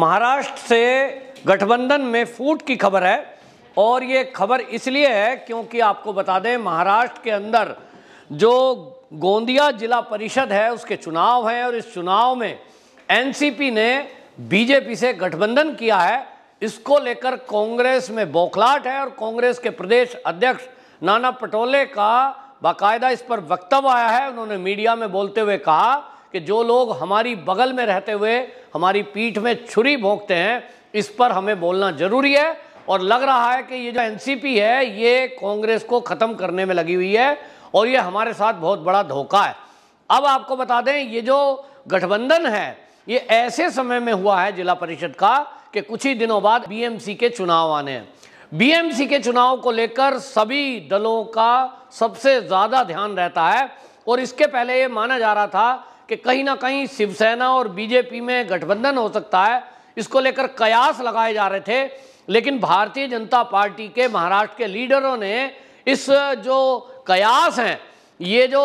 महाराष्ट्र से गठबंधन में फूट की खबर है और ये खबर इसलिए है क्योंकि आपको बता दें महाराष्ट्र के अंदर जो गोंदिया जिला परिषद है उसके चुनाव हैं और इस चुनाव में एनसीपी ने बीजेपी से गठबंधन किया है इसको लेकर कांग्रेस में बौखलाट है और कांग्रेस के प्रदेश अध्यक्ष नाना पटोले का बाकायदा इस पर वक्तव्य आया है उन्होंने मीडिया में बोलते हुए कहा कि जो लोग हमारी बगल में रहते हुए हमारी पीठ में छुरी भोंकते हैं इस पर हमें बोलना जरूरी है और लग रहा है कि ये जो एनसीपी है ये कांग्रेस को ख़त्म करने में लगी हुई है और ये हमारे साथ बहुत बड़ा धोखा है अब आपको बता दें ये जो गठबंधन है ये ऐसे समय में हुआ है जिला परिषद का कि कुछ ही दिनों बाद बीएमसी के चुनाव आने हैं बीएमसी के चुनाव को लेकर सभी दलों का सबसे ज़्यादा ध्यान रहता है और इसके पहले ये माना जा रहा था कि कहीं ना कहीं शिवसेना और बीजेपी में गठबंधन हो सकता है इसको लेकर कयास लगाए जा रहे थे लेकिन भारतीय जनता पार्टी के महाराष्ट्र के लीडरों ने इस जो कयास हैं ये जो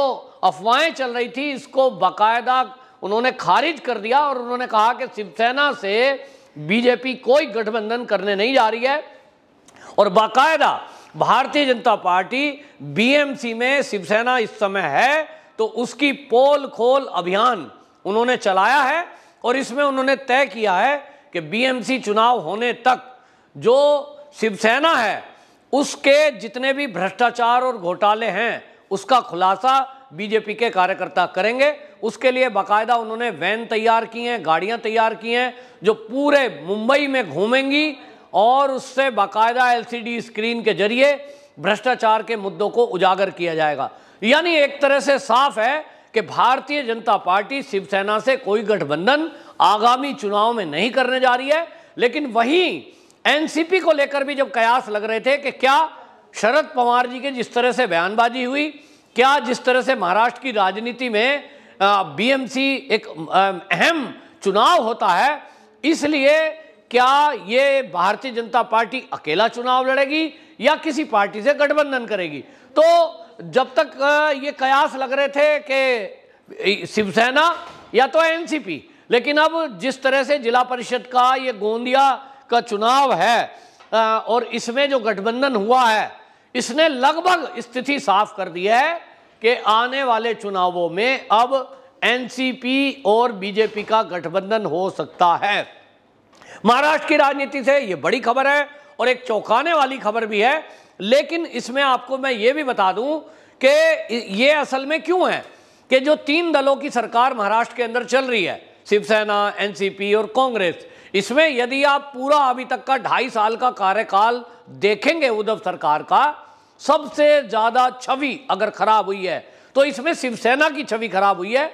अफवाहें चल रही थी इसको बाकायदा उन्होंने खारिज कर दिया और उन्होंने कहा कि शिवसेना से बीजेपी कोई गठबंधन करने नहीं जा रही है और बाकायदा भारतीय जनता पार्टी बीएमसी में शिवसेना इस समय है तो उसकी पोल खोल अभियान उन्होंने चलाया है और इसमें उन्होंने तय किया है कि बीएमसी चुनाव होने तक जो शिवसेना है उसके जितने भी भ्रष्टाचार और घोटाले हैं उसका खुलासा बीजेपी के कार्यकर्ता करेंगे उसके लिए बाकायदा उन्होंने वैन तैयार की हैं गाड़ियां तैयार की हैं जो पूरे मुंबई में घूमेंगी और उससे बाकायदा एलसीडी स्क्रीन के जरिए भ्रष्टाचार के मुद्दों को उजागर किया जाएगा यानी एक तरह से साफ है कि भारतीय जनता पार्टी शिवसेना से कोई गठबंधन आगामी चुनाव में नहीं करने जा रही है लेकिन वहीं एनसीपी को लेकर भी जब कयास लग रहे थे कि क्या शरद पवार जी के जिस तरह से बयानबाजी हुई क्या जिस तरह से महाराष्ट्र की राजनीति में बीएमसी एक अहम चुनाव होता है इसलिए क्या ये भारतीय जनता पार्टी अकेला चुनाव लड़ेगी या किसी पार्टी से गठबंधन करेगी तो जब तक ये कयास लग रहे थे कि शिवसेना या तो एनसीपी लेकिन अब जिस तरह से जिला परिषद का ये गोंदिया का चुनाव है और इसमें जो गठबंधन हुआ है इसने लगभग स्थिति साफ कर दी है कि आने वाले चुनावों में अब एनसीपी और बीजेपी का गठबंधन हो सकता है महाराष्ट्र की राजनीति से ये बड़ी खबर है और एक चौंकाने वाली खबर भी है लेकिन इसमें आपको मैं ये भी बता दूं कि ये असल में क्यों है कि जो तीन दलों की सरकार महाराष्ट्र के अंदर चल रही है शिवसेना एनसीपी और कांग्रेस इसमें यदि आप पूरा अभी तक का ढाई साल का कार्यकाल देखेंगे उद्धव सरकार का सबसे ज़्यादा छवि अगर खराब हुई है तो इसमें शिवसेना की छवि खराब हुई है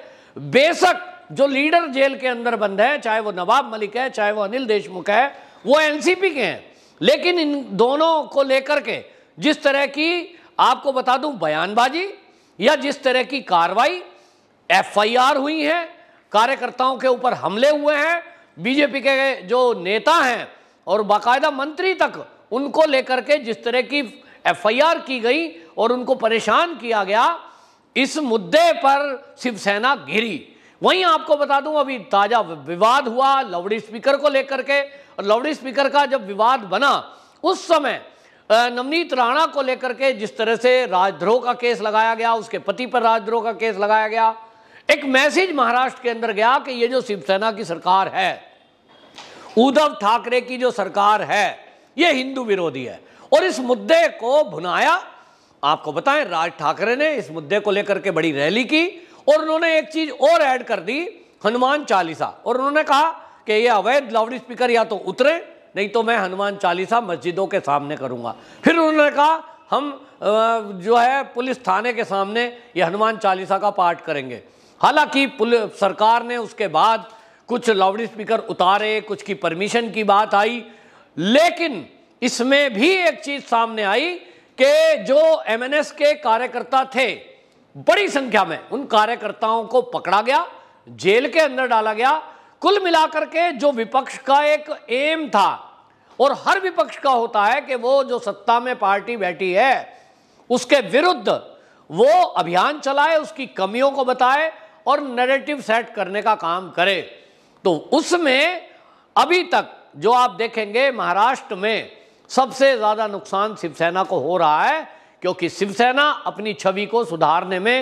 बेशक जो लीडर जेल के अंदर बंद है चाहे वो नवाब मलिक है चाहे वो अनिल देशमुख है वो एनसीपी के हैं लेकिन इन दोनों को लेकर के जिस तरह की आपको बता दूं बयानबाजी या जिस तरह की कार्रवाई एफआईआर हुई है कार्यकर्ताओं के ऊपर हमले हुए हैं बीजेपी के जो नेता हैं और बाकायदा मंत्री तक उनको लेकर के जिस तरह की एफआईआर की गई और उनको परेशान किया गया इस मुद्दे पर शिवसेना घिरी वहीं आपको बता दूं अभी ताज़ा विवाद हुआ लवड़ी स्पीकर को लेकर के और लवड़ी स्पीकर का जब विवाद बना उस समय नवनीत राणा को लेकर के जिस तरह से राजद्रोह का केस लगाया गया उसके पति पर राजद्रोह का केस लगाया गया एक मैसेज महाराष्ट्र के अंदर गया कि ये जो शिवसेना की सरकार है उद्धव ठाकरे की जो सरकार है ये हिंदू विरोधी है और इस मुद्दे को भुनाया आपको बताएं राज ठाकरे ने इस मुद्दे को लेकर के बड़ी रैली की और उन्होंने एक चीज और ऐड कर दी हनुमान चालीसा और उन्होंने कहा कि ये अवैध लाउड स्पीकर या तो उतरे नहीं तो मैं हनुमान चालीसा मस्जिदों के सामने करूंगा फिर उन्होंने कहा हम जो है पुलिस थाने के सामने ये हनुमान चालीसा का पाठ करेंगे हालांकि सरकार ने उसके बाद कुछ लाउड स्पीकर उतारे कुछ की परमिशन की बात आई लेकिन इसमें भी एक चीज़ सामने आई कि जो एमएनएस के कार्यकर्ता थे बड़ी संख्या में उन कार्यकर्ताओं को पकड़ा गया जेल के अंदर डाला गया कुल मिलाकर के जो विपक्ष का एक एम था और हर विपक्ष का होता है कि वो जो सत्ता में पार्टी बैठी है उसके विरुद्ध वो अभियान चलाए उसकी कमियों को बताए और नैरेटिव सेट करने का काम करे तो उसमें अभी तक जो आप देखेंगे महाराष्ट्र में सबसे ज़्यादा नुकसान शिवसेना को हो रहा है क्योंकि शिवसेना अपनी छवि को सुधारने में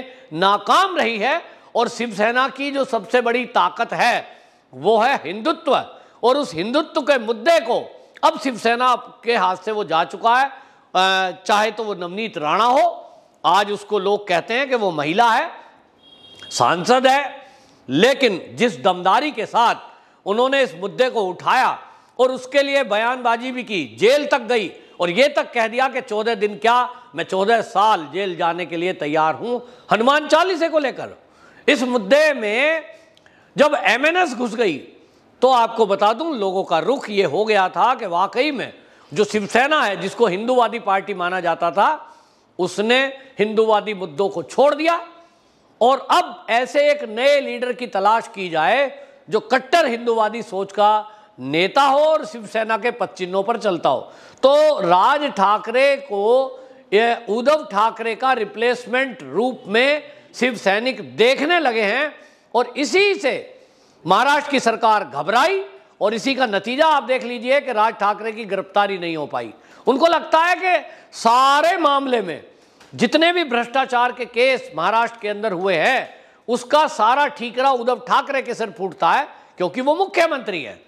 नाकाम रही है और शिवसेना की जो सबसे बड़ी ताकत है वो है हिंदुत्व और उस हिंदुत्व के मुद्दे को अब शिवसेना के हाथ से वो जा चुका है चाहे तो वो नवनीत राणा हो आज उसको लोग कहते हैं कि वो महिला है सांसद है लेकिन जिस दमदारी के साथ उन्होंने इस मुद्दे को उठाया और उसके लिए बयानबाजी भी की जेल तक गई और ये तक कह दिया कि चौदह दिन क्या मैं चौदह साल जेल जाने के लिए तैयार हूं हनुमान चालीसे को लेकर इस मुद्दे में जब एम घुस गई तो आपको बता दूं लोगों का रुख ये हो गया था कि वाकई में जो शिवसेना है जिसको हिंदूवादी पार्टी माना जाता था उसने हिंदूवादी मुद्दों को छोड़ दिया और अब ऐसे एक नए लीडर की तलाश की जाए जो कट्टर हिंदूवादी सोच का नेता हो और शिवसेना के पच्चिन्नों पर चलता हो तो राज ठाकरे को उद्धव ठाकरे का रिप्लेसमेंट रूप में शिव सैनिक देखने लगे हैं और इसी से महाराष्ट्र की सरकार घबराई और इसी का नतीजा आप देख लीजिए कि राज ठाकरे की गिरफ्तारी नहीं हो पाई उनको लगता है कि सारे मामले में जितने भी भ्रष्टाचार के केस महाराष्ट्र के अंदर हुए हैं उसका सारा ठीकरा उद्धव ठाकरे के सिर फूटता है क्योंकि वो मुख्यमंत्री है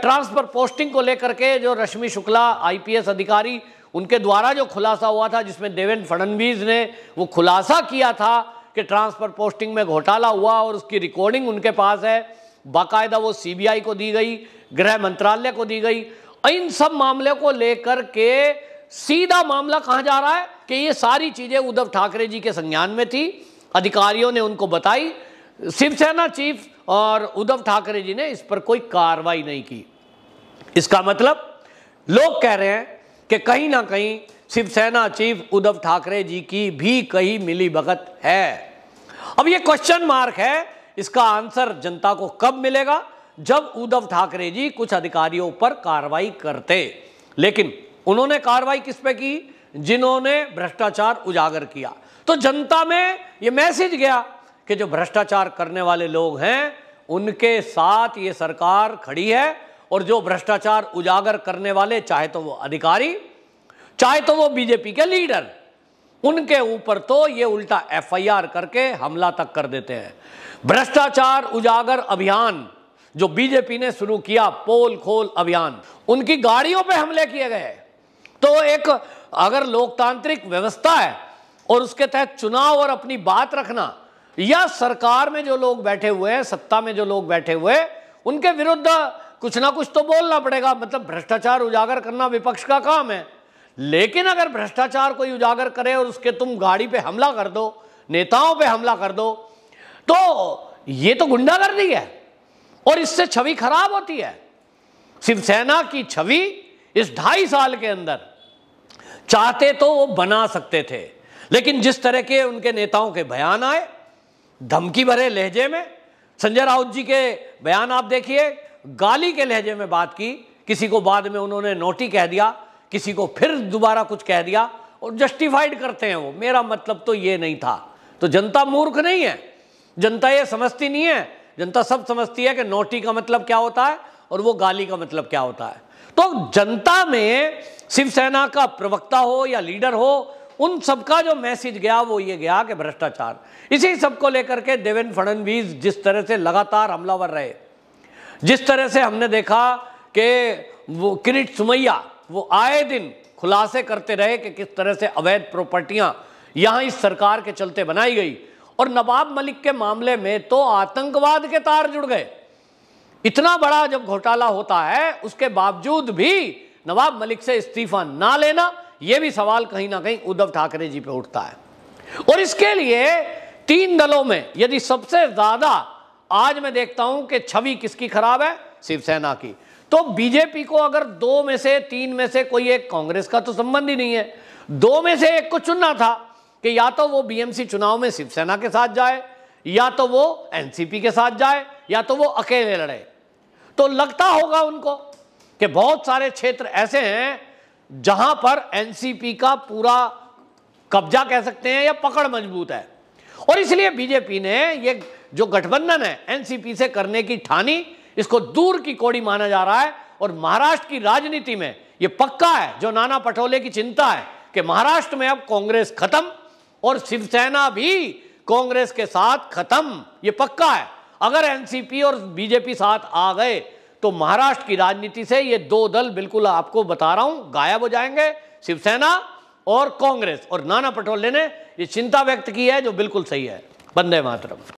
ट्रांसफर पोस्टिंग को लेकर के जो रश्मि शुक्ला आईपीएस अधिकारी उनके द्वारा जो खुलासा हुआ था जिसमें देवेंद्र फडणवीस ने वो खुलासा किया था कि ट्रांसफ़र पोस्टिंग में घोटाला हुआ और उसकी रिकॉर्डिंग उनके पास है बाकायदा वो सीबीआई को दी गई गृह मंत्रालय को दी गई इन सब मामले को लेकर के सीधा मामला कहाँ जा रहा है कि ये सारी चीज़ें उद्धव ठाकरे जी के संज्ञान में थी अधिकारियों ने उनको बताई शिवसेना चीफ और उद्धव ठाकरे जी ने इस पर कोई कार्रवाई नहीं की इसका मतलब लोग कह रहे हैं कि कहीं ना कहीं शिवसेना चीफ उद्धव ठाकरे जी की भी कही मिली भगत है अब ये क्वेश्चन मार्क है इसका आंसर जनता को कब मिलेगा जब उद्धव ठाकरे जी कुछ अधिकारियों पर कार्रवाई करते लेकिन उन्होंने कार्रवाई किस पे की जिन्होंने भ्रष्टाचार उजागर किया तो जनता में ये मैसेज गया कि जो भ्रष्टाचार करने वाले लोग हैं उनके साथ ये सरकार खड़ी है और जो भ्रष्टाचार उजागर करने वाले चाहे तो वो अधिकारी चाहे तो वो बीजेपी के लीडर उनके ऊपर तो ये उल्टा एफआईआर करके हमला तक कर देते हैं भ्रष्टाचार उजागर अभियान जो बीजेपी ने शुरू किया पोल खोल अभियान उनकी गाड़ियों पे हमले किए गए तो एक अगर लोकतांत्रिक व्यवस्था है और उसके तहत चुनाव और अपनी बात रखना या सरकार में जो लोग बैठे हुए हैं सत्ता में जो लोग बैठे हुए उनके विरुद्ध कुछ ना कुछ तो बोलना पड़ेगा मतलब भ्रष्टाचार उजागर करना विपक्ष का काम है लेकिन अगर भ्रष्टाचार को उजागर करे और उसके तुम गाड़ी पे हमला कर दो नेताओं पे हमला कर दो तो ये तो गुंडागर्दी है और इससे छवि खराब होती है शिवसेना की छवि इस ढाई साल के अंदर चाहते तो वो बना सकते थे लेकिन जिस तरह के उनके नेताओं के बयान आए धमकी भरे लहजे में संजय राउत जी के बयान आप देखिए गाली के लहजे में बात की किसी को बाद में उन्होंने नोटी कह दिया किसी को फिर दोबारा कुछ कह दिया और जस्टिफाइड करते हैं वो मेरा मतलब तो ये नहीं था तो जनता मूर्ख नहीं है जनता ये समझती नहीं है जनता सब समझती है कि नोटी का मतलब क्या होता है और वो गाली का मतलब क्या होता है तो जनता में शिवसेना का प्रवक्ता हो या लीडर हो उन सबका जो मैसेज गया वो ये गया कि भ्रष्टाचार इसी सब को लेकर के देवेंद्र फडणवीस जिस तरह से लगातार हमलावर रहे जिस तरह से हमने देखा कि वो किरीट सुमैया वो आए दिन खुलासे करते रहे कि किस तरह से अवैध प्रॉपर्टियां यहां इस सरकार के चलते बनाई गई और नवाब मलिक के मामले में तो आतंकवाद के तार जुड़ गए इतना बड़ा जब घोटाला होता है उसके बावजूद भी नवाब मलिक से इस्तीफा ना लेना यह भी सवाल कहीं ना कहीं उद्धव ठाकरे जी पे उठता है और इसके लिए तीन दलों में यदि सबसे ज्यादा आज मैं देखता हूं कि छवि किसकी खराब है शिवसेना की तो बीजेपी को अगर दो में से तीन में से कोई एक कांग्रेस का तो संबंध ही नहीं है दो में से एक को चुनना था कि या तो वो बीएमसी चुनाव में शिवसेना के साथ जाए या तो वो एनसीपी के साथ जाए या तो वो अकेले लड़े तो लगता होगा उनको कि बहुत सारे क्षेत्र ऐसे हैं जहां पर एनसीपी का पूरा कब्जा कह सकते हैं या पकड़ मजबूत है और इसलिए बीजेपी ने ये जो गठबंधन है एनसीपी से करने की ठानी इसको दूर की कोड़ी माना जा रहा है और महाराष्ट्र की राजनीति में यह पक्का है जो नाना पटोले की चिंता है कि महाराष्ट्र में अब कांग्रेस खत्म और शिवसेना भी कांग्रेस के साथ खत्म ये पक्का है अगर एनसीपी और बीजेपी साथ आ गए तो महाराष्ट्र की राजनीति से ये दो दल बिल्कुल आपको बता रहा हूं गायब हो जाएंगे शिवसेना और कांग्रेस और नाना पटोले ने ये चिंता व्यक्त की है जो बिल्कुल सही है बंदे मातरम